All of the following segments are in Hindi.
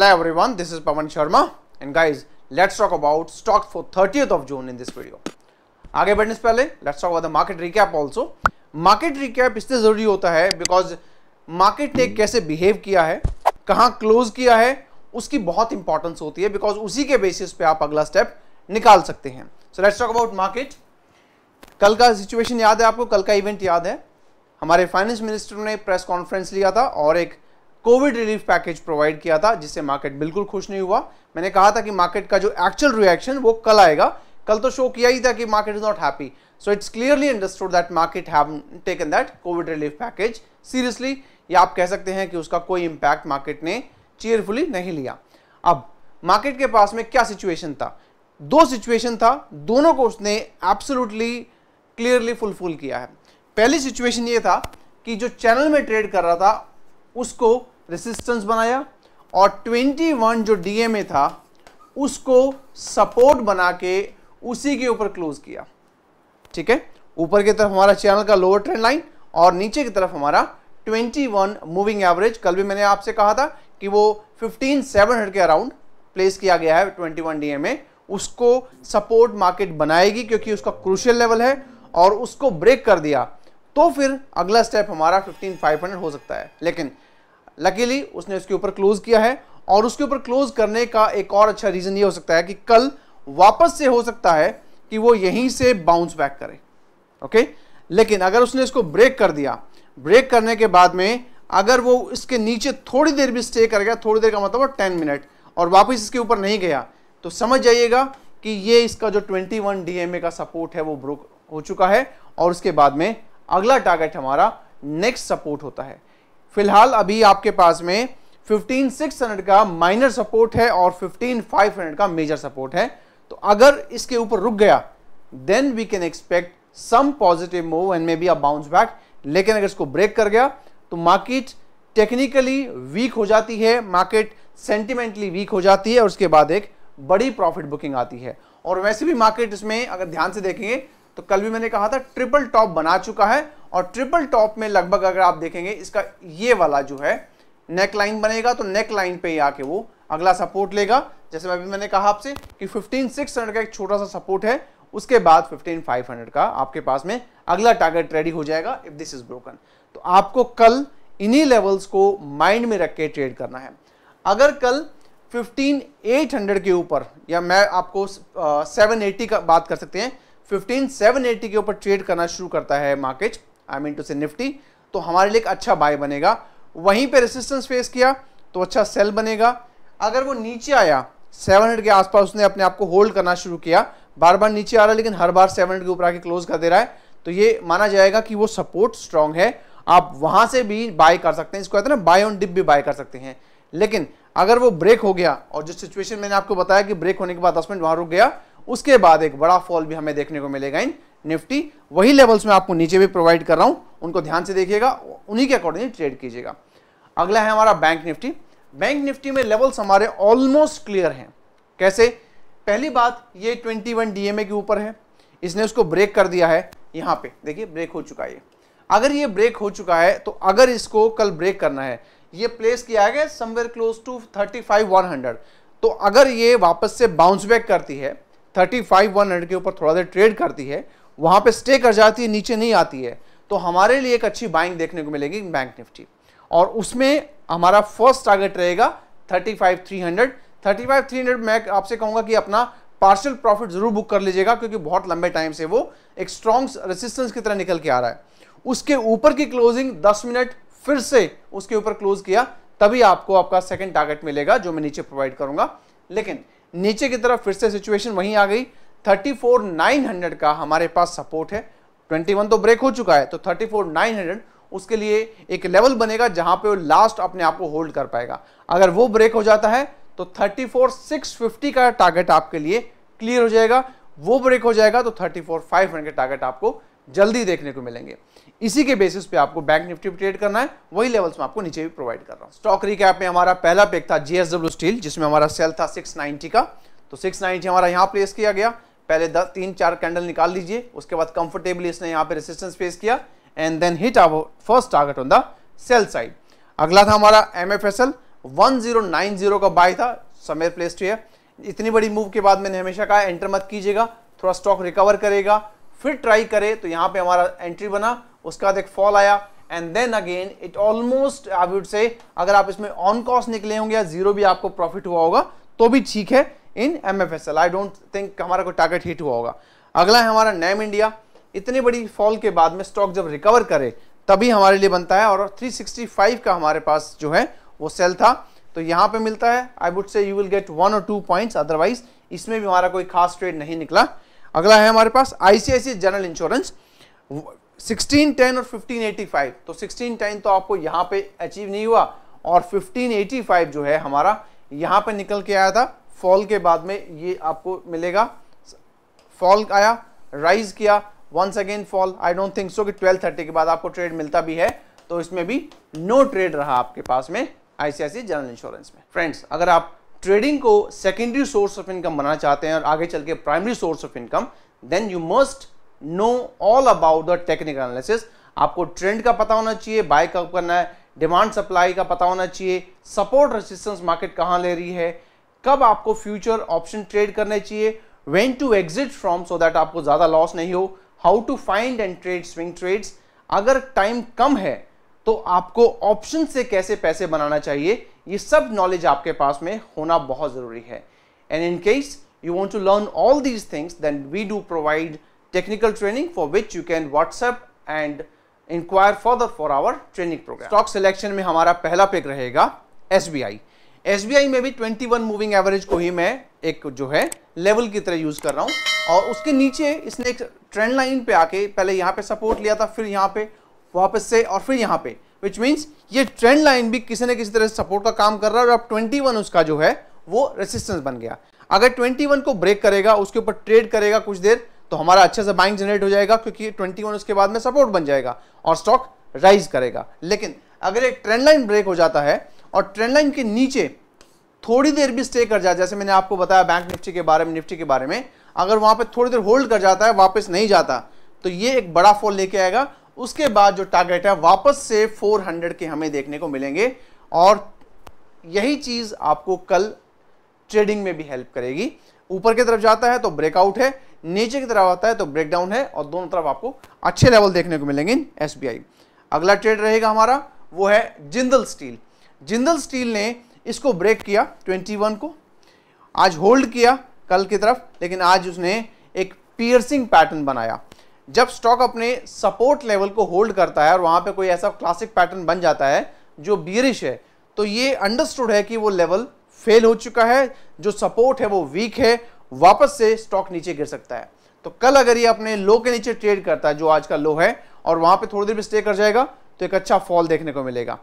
Hello everyone, this is Pavan Sharma and guys, let's talk about stocks for 30th of June in this video. आगे बढ़ने से पहले let's talk about the market recap also. Market recap इसलिए ज़रूरी होता है because market ने कैसे behave किया है कहाँ close किया है उसकी बहुत importance होती है because उसी के basis पे आप अगला step निकाल सकते हैं So let's talk about market. कल का situation याद है आपको कल का event याद है हमारे finance minister ने press conference लिया था और एक कोविड रिलीफ पैकेज प्रोवाइड किया था जिससे मार्केट बिल्कुल खुश नहीं हुआ मैंने कहा था कि मार्केट का जो एक्चुअल रिएक्शन वो कल आएगा कल तो शो किया ही था कि market is not happy so it's clearly understood that market have taken that COVID relief package seriously या आप कह सकते हैं कि उसका कोई इंपैक्ट मार्केट ने चेयरफुली नहीं लिया अब मार्केट के पास में क्या सिचुएशन था दो सिचुएशन था दोनों को उसने एब्सोलूटली क्लियरली फुलफिल किया है पहली सिचुएशन ये था कि जो चैनल में ट्रेड कर रहा था उसको रेसिस्टेंस बनाया और 21 जो डीएमए था उसको सपोर्ट बना के उसी के ऊपर क्लोज किया ठीक है ऊपर की तरफ हमारा चैनल का लोअर ट्रेंड लाइन और नीचे की तरफ हमारा 21 मूविंग एवरेज कल भी मैंने आपसे कहा था कि वो 15700 के अराउंड प्लेस किया गया है 21 डीएमए उसको सपोर्ट मार्केट बनाएगी क्योंकि उसका क्रूशियल लेवल है और उसको ब्रेक कर दिया तो फिर अगला स्टेप हमारा 15500 हो सकता है लेकिन लकीली उसने उसके ऊपर क्लोज किया है और उसके ऊपर क्लोज करने का एक और अच्छा रीज़न ये हो सकता है कि कल वापस से हो सकता है कि वो यहीं से बाउंस बैक करे ओके लेकिन अगर उसने इसको ब्रेक कर दिया ब्रेक करने के बाद में अगर वो इसके नीचे थोड़ी देर भी स्टे कर गया थोड़ी देर का मतलब टेन मिनट और वापस इसके ऊपर नहीं गया तो समझ जाइएगा कि ये इसका जो 21 डीएमए का सपोर्ट है वो ब्रोक हो चुका है और उसके बाद में अगला टारगेट हमारा नेक्स्ट सपोर्ट होता है फिलहाल अभी आपके पास में 15600 का माइनर सपोर्ट है और 15500 का मेजर सपोर्ट है तो अगर इसके ऊपर रुक गया then we can expect some positive move and maybe a bounce back लेकिन अगर इसको ब्रेक कर गया तो मार्केट टेक्निकली वीक हो जाती है मार्केट सेंटिमेंटली वीक हो जाती है और उसके बाद एक बड़ी प्रॉफिट बुकिंग आती है और वैसे भी मार्केट इसमें अगर ध्यान से देखेंगे तो कल भी मैंने कहा था ट्रिपल टॉप बना चुका है और ट्रिपल टॉप में लगभग अगर आप देखेंगे इसका ये वाला जो है नेक लाइन बनेगा तो नेक लाइन पे ही आके वो अगला सपोर्ट लेगा जैसे अभी मैंने कहा आपसे कि 15600 का एक छोटा सा सपोर्ट है उसके बाद 15500 का आपके पास में अगला टारगेट रेडी हो जाएगा इफ दिस इज ब्रोकन तो आपको कल इन्हीं लेवल्स को माइंड में रख के ट्रेड करना है अगर कल 15800 के ऊपर या मैं आपको सेवन एटी का बात कर सकते हैं 15780 के ऊपर ट्रेड करना शुरू करता है market I mean to say Nifty तो हमारे लिए एक अच्छा बाय बनेगा वहीं पे रेसिस्टेंस फेस किया तो अच्छा सेल बनेगा अगर वो नीचे आया 700 के आसपास उसने अपने आप को होल्ड करना शुरू किया बार बार नीचे आ रहा है लेकिन हर बार 700 के ऊपर आके क्लोज कर दे रहा है तो ये माना जाएगा कि वो सपोर्ट स्ट्रांग है आप वहां से भी बाय कर सकते हैं इसको कहते हैं ना बाय ऑन डिप भी बाय कर सकते हैं लेकिन अगर वो ब्रेक हो गया और जो सिचुएशन मैंने आपको बताया कि ब्रेक होने के बाद दस मिनट वहां रुक गया उसके बाद एक बड़ा फॉल भी हमें देखने को मिलेगा इन निफ्टी वही लेवल्स में आपको नीचे भी प्रोवाइड कर रहा हूं उनको ध्यान से देखिएगा उन्हीं के अकॉर्डिंग ट्रेड कीजिएगा अगला है हमारा बैंक निफ्टी बैंक निफ्टी में लेवल्स हमारे ऑलमोस्ट क्लियर हैं कैसे पहली बात ये 21 वन डीएमए के ऊपर है इसने उसको ब्रेक कर दिया है यहाँ पे देखिए ब्रेक हो चुका है ये अगर ये ब्रेक हो चुका है तो अगर इसको कल ब्रेक करना है ये प्लेस किया गया somewhere close to thirty five one hundred तो अगर ये वापस से बाउंस बैक करती है थर्टी फाइव वन हंड्रेड के ऊपर थोड़ा देर ट्रेड करती है वहाँ पे स्टे कर जाती है नीचे नहीं आती है तो हमारे लिए एक अच्छी बाइंग देखने को मिलेगी बैंक निफ्टी और उसमें हमारा फर्स्ट टारगेट रहेगा thirty five three hundred thirty five three hundred मैं आपसे कहूँगा कि अपना पार्शियल प्रॉफिट जरूर बुक कर लीजिएगा क्योंकि बहुत लंबे टाइम से वो एक स्ट्रॉन्ग रेसिस्टेंस की तरह निकल के आ रहा है उसके ऊपर की क्लोजिंग दस मिनट फिर से उसके ऊपर क्लोज किया तभी आपको आपका सेकेंड टारगेट मिलेगा जो मैं नीचे प्रोवाइड करूंगा लेकिन नीचे की तरफ फिर से सिचुएशन वहीं आ गई 34,900 का हमारे पास सपोर्ट है 21 तो ब्रेक हो चुका है तो 34,900 उसके लिए एक लेवल बनेगा जहां पे वो लास्ट अपने आप को होल्ड कर पाएगा अगर वो ब्रेक हो जाता है तो 34,650 का टारगेट आपके लिए क्लियर हो जाएगा वो ब्रेक हो जाएगा तो 34,500 के टारगेट आपको जल्दी देखने को मिलेंगे इसी के बेसिस पे आपको बैंक निफ्टी ट्रेड करना है वही लेवल्स में आपको नीचे भी प्रोवाइड कर रहा हूँ स्टॉक रिकैप में हमारा पहला पेक था जीएसडब्ल्यू स्टील जिसमें हमारा सेल था 690 का तो 690 हमारा यहाँ प्लेस किया गया पहले दस तीन चार कैंडल निकाल लीजिए उसके बाद कंफर्टेबली इसने यहाँ पे रेसिस्टेंस फेस किया and then hit our first target on the sell side अगला था हमारा M F S L one zero nine zero का बाय था समय प्लेस है इतनी बड़ी मूव के बाद मैंने हमेशा कहा एंटर मत कीजिएगा थोड़ा स्टॉक रिकवर करेगा फिर ट्राई करे तो यहाँ पे हमारा एंट्री बना उसके बाद एक फॉल आया and then again it almost I would say अगर आप इसमें ऑन कॉस्ट निकले होंगे या जीरो भी आपको प्रॉफिट हुआ होगा तो भी ठीक है in M F S L I don't think हमारा कोई टारगेट हिट हुआ होगा अगला है हमारा नैम इंडिया इतनी बड़ी फॉल के बाद में स्टॉक जब रिकवर करे तभी हमारे लिए बनता है और 365 का हमारे पास जो है वो सेल था तो यहाँ पे मिलता है I would say you will get one और टू पॉइंट्स अदरवाइज इसमें भी हमारा कोई खास ट्रेड नहीं निकला अगला है हमारे पास आईसीआईसी जनरल इंश्योरेंस 1610 और 1585 तो 1610 तो आपको यहाँ पे अचीव नहीं हुआ और 1585 जो है हमारा यहाँ पे निकल के आया था फॉल के बाद में ये आपको मिलेगा फॉल आया राइज किया once again fall I don't think so कि 1230 के बाद आपको ट्रेड मिलता भी है तो इसमें भी नो ट्रेड रहा आपके पास में आईसीआईसी जनरल इंश्योरेंस में फ्रेंड्स अगर आप ट्रेडिंग को सेकेंडरी सोर्स ऑफ इनकम बनाना चाहते हैं और आगे चल के primary source of income then you must know all about the technical analysis आपको ट्रेंड का पता होना चाहिए बाय कब करना है डिमांड सप्लाई का पता होना चाहिए सपोर्ट रेसिस्टेंस मार्केट कहाँ ले रही है कब आपको फ्यूचर ऑप्शन ट्रेड करने चाहिए when to exit from so that आपको ज़्यादा लॉस नहीं हो how to find and trade swing trades अगर टाइम कम है तो आपको ऑप्शन से कैसे पैसे बनाना चाहिए ये सब नॉलेज आपके पास में होना बहुत ज़रूरी है and in case you want to learn all these things then we do provide technical training for which you can WhatsApp and inquire further for our training program. Stock selection में हमारा पहला pick रहेगा SBI. SBI में भी 21 मूविंग एवरेज को ही मैं एक जो है लेवल की तरह यूज कर रहा हूँ और उसके नीचे इसने एक ट्रेंड लाइन पे आके पहले यहाँ पे सपोर्ट लिया था फिर यहाँ पे वापस से और फिर यहाँ पे विच मीन्स ये ट्रेंड लाइन भी किसी न किसी तरह सपोर्ट का काम कर रहा है और अब 21 उसका जो है वो रेसिस्टेंस बन गया अगर 21 को ब्रेक करेगा उसके ऊपर ट्रेड करेगा कुछ देर तो हमारा अच्छे से बाइंग जनरेट हो जाएगा क्योंकि 21 उसके बाद में सपोर्ट बन जाएगा और स्टॉक राइज करेगा लेकिन अगर एक ट्रेंड लाइन ब्रेक हो जाता है और ट्रेंड लाइन के नीचे थोड़ी देर भी स्टे कर जाए जैसे मैंने आपको बताया बैंक निफ्टी के बारे में निफ्टी के बारे में अगर वहां पर थोड़ी देर होल्ड कर जाता है वापस नहीं जाता तो ये एक बड़ा फॉल लेके आएगा उसके बाद जो टारगेट है वापस से 400 के हमें देखने को मिलेंगे और यही चीज़ आपको कल ट्रेडिंग में भी हेल्प करेगी ऊपर की तरफ जाता है तो ब्रेकआउट है नीचे की तरफ आता है तो ब्रेकडाउन है और दोनों तरफ आपको अच्छे लेवल देखने को मिलेंगे इन एस अगला ट्रेड रहेगा हमारा वो है जिंदल स्टील जिंदल स्टील ने इसको ब्रेक किया 21 को आज होल्ड किया कल की तरफ लेकिन आज उसने एक पियर्सिंग पैटर्न बनाया जब स्टॉक अपने सपोर्ट लेवल को होल्ड करता है और वहाँ पे कोई ऐसा क्लासिक पैटर्न बन जाता है जो बियरिश है तो ये अंडरस्टूड है कि वो लेवल फेल हो चुका है जो सपोर्ट है वो वीक है वापस से स्टॉक नीचे गिर सकता है तो कल अगर ये अपने लो के नीचे ट्रेड करता है जो आज का लो है और वहां पे थोड़ी देर में स्टे कर जाएगा तो एक अच्छा फॉल देखने को मिलेगा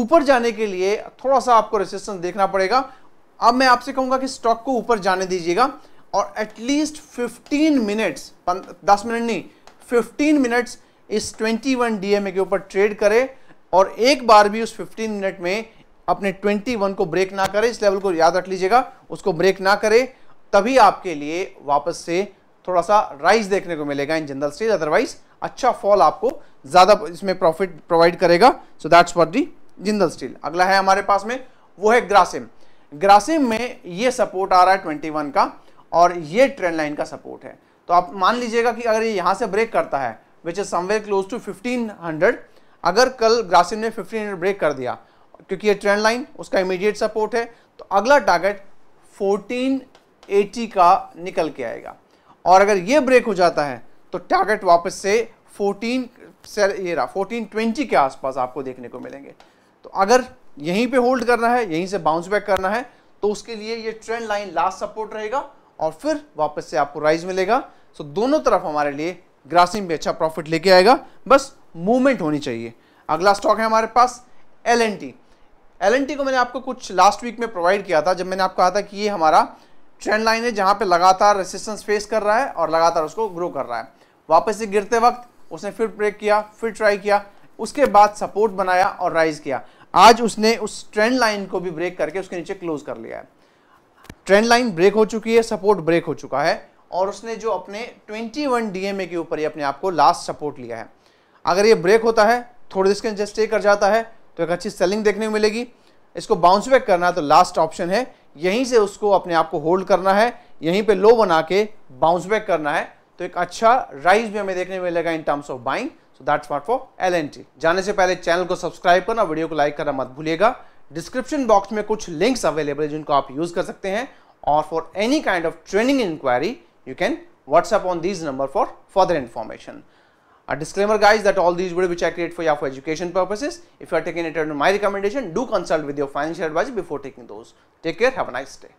ऊपर जाने के लिए थोड़ा सा आपको रेसिस्टेंस देखना पड़ेगा अब मैं आपसे कहूंगा कि स्टॉक को ऊपर जाने दीजिएगा और एटलीस्ट 15 मिनट्स 10 मिनट नहीं 15 मिनट्स इस 21 डीएमए के ऊपर ट्रेड करें और एक बार भी उस 15 मिनट में अपने 21 को ब्रेक ना करें इस लेवल को याद रख लीजिएगा उसको ब्रेक ना करें तभी आपके लिए वापस से थोड़ा सा राइज देखने को मिलेगा इन जनरल स्टेज अदरवाइज अच्छा फॉल आपको ज़्यादा इसमें प्रॉफिट प्रोवाइड करेगा so that's for the Jindal steel अगला है हमारे पास में वो है ग्रासिम ग्रासिम में ये सपोर्ट आ रहा है 21 का और ये ट्रेंड लाइन का सपोर्ट है तो आप मान लीजिएगा कि अगर ये यहाँ से ब्रेक करता है which is somewhere close to 1500 अगर कल ग्रासिम ने 1500 ब्रेक कर दिया क्योंकि ये ट्रेंड लाइन उसका इमीडिएट सपोर्ट है तो अगला टारगेट 1480 का निकल के आएगा और अगर ये ब्रेक हो जाता है तो टारगेट वापस से 14 से ये रहा 1420 के आसपास आपको देखने को मिलेंगे तो अगर यहीं पे होल्ड करना है यहीं से बाउंस बैक करना है तो उसके लिए ये ट्रेंड लाइन लास्ट सपोर्ट रहेगा और फिर वापस से आपको राइज मिलेगा सो दोनों तरफ हमारे लिए ग्रासिंग भी अच्छा प्रॉफिट लेके आएगा बस मूवमेंट होनी चाहिए अगला स्टॉक है हमारे पास एल एन टी एल को मैंने आपको कुछ लास्ट वीक में प्रोवाइड किया था जब मैंने आपको कहा था कि ये हमारा ट्रेंड लाइन है जहाँ पे लगातार रेसिस्टेंस फेस कर रहा है और लगातार उसको ग्रो कर रहा है वापस से गिरते वक्त उसने फिर ब्रेक किया फिर ट्राई किया उसके बाद सपोर्ट बनाया और राइज किया आज उसने उस ट्रेंड लाइन को भी ब्रेक करके उसके नीचे क्लोज कर लिया है ट्रेंड लाइन ब्रेक हो चुकी है सपोर्ट ब्रेक हो चुका है और उसने जो अपने 21 वन डीएमए के ऊपर ही अपने आप को लास्ट सपोर्ट लिया है अगर ये ब्रेक होता है थोड़ी देर के अंदर स्टे कर जाता है तो एक अच्छी सेलिंग देखने को मिलेगी इसको बाउंस बैक करना है तो लास्ट ऑप्शन है यहीं से उसको अपने आप को होल्ड करना है यहीं पे लो बना के बाउंस बैक करना है तो एक अच्छा राइज भी हमें देखने को मिलेगा in terms of buying so that's what for L जाने से पहले चैनल को सब्सक्राइब करना वीडियो को लाइक करना मत भूलिएगा डिस्क्रिप्शन बॉक्स में कुछ लिंक्स अवेलेबल है जिनको आप यूज़ कर सकते हैं और for any kind of training inquiry you can WhatsApp on these number for further information A disclaimer guys that all these videos which I create for you for education purposes. If you are taking it under my recommendation, do consult with your financial advisor before taking those. Take care, have a nice day.